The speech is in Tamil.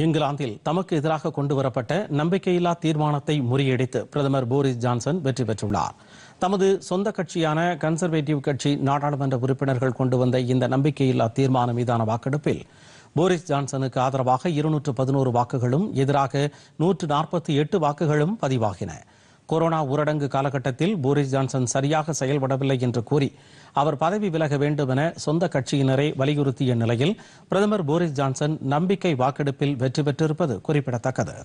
இங்கிலாந்தில் தமக்கு எதிராக கொண்டு வரப்பட்ட நம்பிக்கையில்லா தீர்மானத்தை முறியடித்து பிரதமர் போரிஸ் ஜான்சன் வெற்றி பெற்றுள்ளார் தமது சொந்த கட்சியான கன்சர்வேட்டிவ் கட்சி நாடாளுமன்ற உறுப்பினர்கள் கொண்டு வந்த இந்த நம்பிக்கையில்லா தீர்மானம் மீதான வாக்கெடுப்பில் போரிஸ் ஜான்சனுக்கு ஆதரவாக இருநூற்று பதினோரு வாக்குகளும் எதிராக நூற்று நாற்பத்தி எட்டு வாக்குகளும் பதிவாகின கொரோனா ஊரடங்கு காலகட்டத்தில் போரிஸ் ஜான்சன் சரியாக செயல்படவில்லை என்று கூறி அவர் பதவி விலக வேண்டும் என சொந்த கட்சியினரை வலியுறுத்திய நிலையில் பிரதமர் போரிஸ் ஜான்சன் நம்பிக்கை வாக்கெடுப்பில் வெற்றி பெற்றிருப்பது குறிப்பிடத்தக்கது